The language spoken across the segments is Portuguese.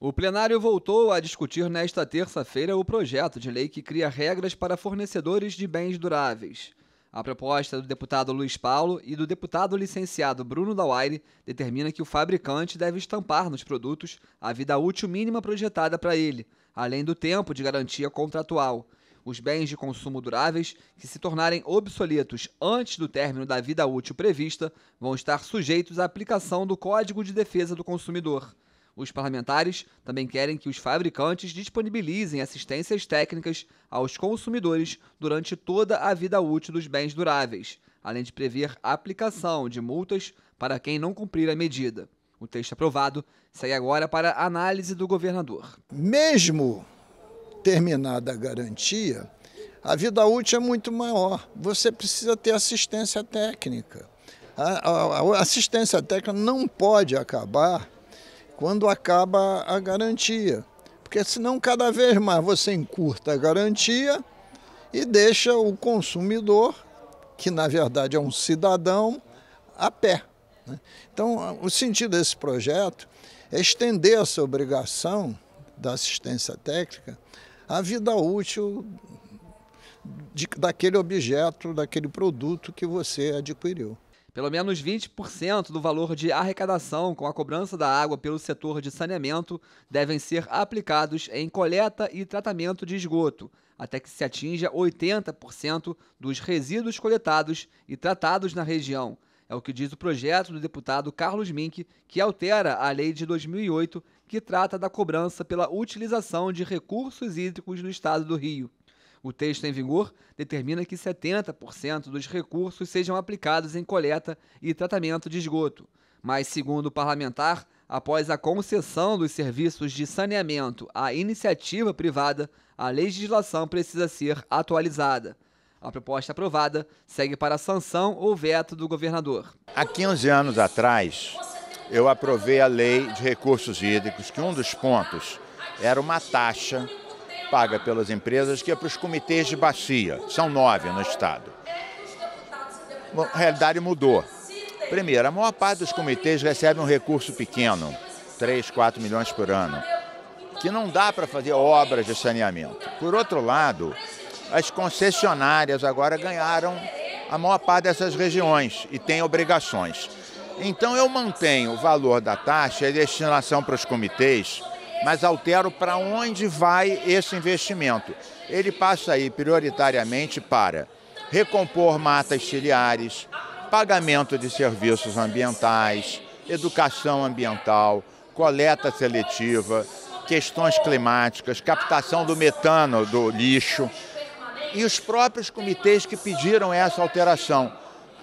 O plenário voltou a discutir nesta terça-feira o projeto de lei que cria regras para fornecedores de bens duráveis. A proposta do deputado Luiz Paulo e do deputado licenciado Bruno Dawaire determina que o fabricante deve estampar nos produtos a vida útil mínima projetada para ele, além do tempo de garantia contratual os bens de consumo duráveis que se tornarem obsoletos antes do término da vida útil prevista vão estar sujeitos à aplicação do Código de Defesa do Consumidor. Os parlamentares também querem que os fabricantes disponibilizem assistências técnicas aos consumidores durante toda a vida útil dos bens duráveis, além de prever a aplicação de multas para quem não cumprir a medida. O texto aprovado segue agora para análise do governador. Mesmo terminada a garantia, a vida útil é muito maior. Você precisa ter assistência técnica. A, a, a assistência técnica não pode acabar quando acaba a garantia, porque senão cada vez mais você encurta a garantia e deixa o consumidor, que na verdade é um cidadão, a pé. Né? Então, o sentido desse projeto é estender essa obrigação da assistência técnica a vida útil de, daquele objeto, daquele produto que você adquiriu. Pelo menos 20% do valor de arrecadação com a cobrança da água pelo setor de saneamento devem ser aplicados em coleta e tratamento de esgoto, até que se atinja 80% dos resíduos coletados e tratados na região. É o que diz o projeto do deputado Carlos Mink, que altera a lei de 2008 que trata da cobrança pela utilização de recursos hídricos no estado do Rio. O texto em vigor determina que 70% dos recursos sejam aplicados em coleta e tratamento de esgoto. Mas, segundo o parlamentar, após a concessão dos serviços de saneamento à iniciativa privada, a legislação precisa ser atualizada. A proposta aprovada segue para sanção ou veto do governador. Há 15 anos atrás, eu aprovei a lei de recursos hídricos, que um dos pontos era uma taxa paga pelas empresas que é para os comitês de bacia. São nove no estado. A realidade mudou. Primeiro, a maior parte dos comitês recebe um recurso pequeno, 3, 4 milhões por ano, que não dá para fazer obras de saneamento. Por outro lado, as concessionárias agora ganharam a maior parte dessas regiões e têm obrigações. Então eu mantenho o valor da taxa e é destinação para os comitês, mas altero para onde vai esse investimento. Ele passa aí prioritariamente para recompor matas ciliares, pagamento de serviços ambientais, educação ambiental, coleta seletiva, questões climáticas, captação do metano do lixo e os próprios comitês que pediram essa alteração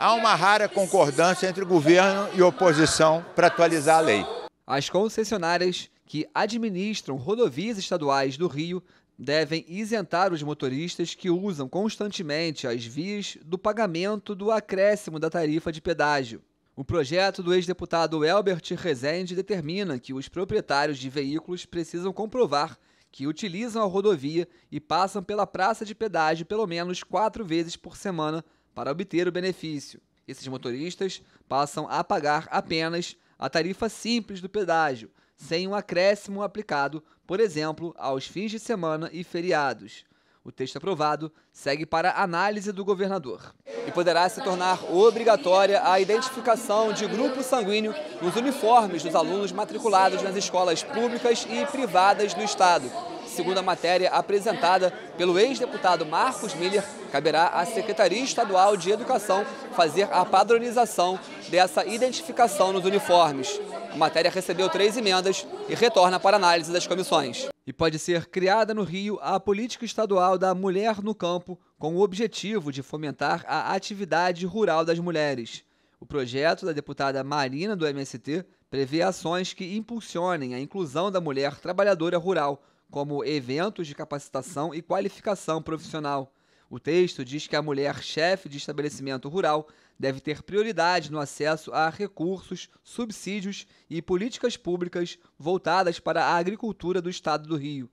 há uma rara concordância entre governo e oposição para atualizar a lei. As concessionárias que administram rodovias estaduais do Rio devem isentar os motoristas que usam constantemente as vias do pagamento do acréscimo da tarifa de pedágio. O projeto do ex-deputado Elbert Rezende determina que os proprietários de veículos precisam comprovar que utilizam a rodovia e passam pela praça de pedágio pelo menos quatro vezes por semana para obter o benefício, esses motoristas passam a pagar apenas a tarifa simples do pedágio, sem um acréscimo aplicado, por exemplo, aos fins de semana e feriados. O texto aprovado segue para análise do governador. E poderá se tornar obrigatória a identificação de grupo sanguíneo nos uniformes dos alunos matriculados nas escolas públicas e privadas do Estado. Segundo a matéria apresentada pelo ex-deputado Marcos Miller, caberá à Secretaria Estadual de Educação fazer a padronização dessa identificação nos uniformes. A matéria recebeu três emendas e retorna para análise das comissões. E pode ser criada no Rio a política estadual da Mulher no Campo, com o objetivo de fomentar a atividade rural das mulheres. O projeto da deputada Marina do MST prevê ações que impulsionem a inclusão da mulher trabalhadora rural como eventos de capacitação e qualificação profissional. O texto diz que a mulher chefe de estabelecimento rural deve ter prioridade no acesso a recursos, subsídios e políticas públicas voltadas para a agricultura do estado do Rio.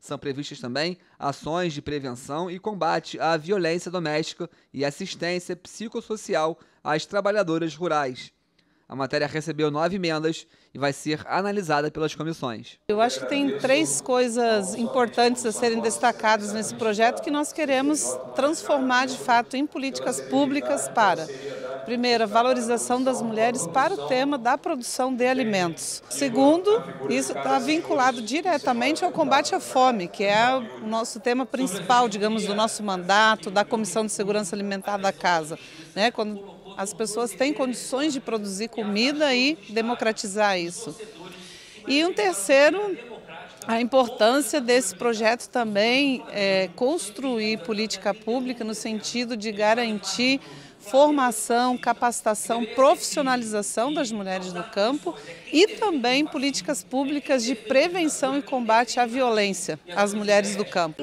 São previstas também ações de prevenção e combate à violência doméstica e assistência psicossocial às trabalhadoras rurais. A matéria recebeu nove emendas e vai ser analisada pelas comissões. Eu acho que tem três coisas importantes a serem destacadas nesse projeto que nós queremos transformar de fato em políticas públicas para. Primeiro, a valorização das mulheres para o tema da produção de alimentos. Segundo, isso está vinculado diretamente ao combate à fome, que é o nosso tema principal, digamos, do nosso mandato, da Comissão de Segurança Alimentar da Casa. Né? Quando as pessoas têm condições de produzir comida e democratizar isso. E um terceiro, a importância desse projeto também é construir política pública no sentido de garantir formação, capacitação, profissionalização das mulheres do campo e também políticas públicas de prevenção e combate à violência às mulheres do campo.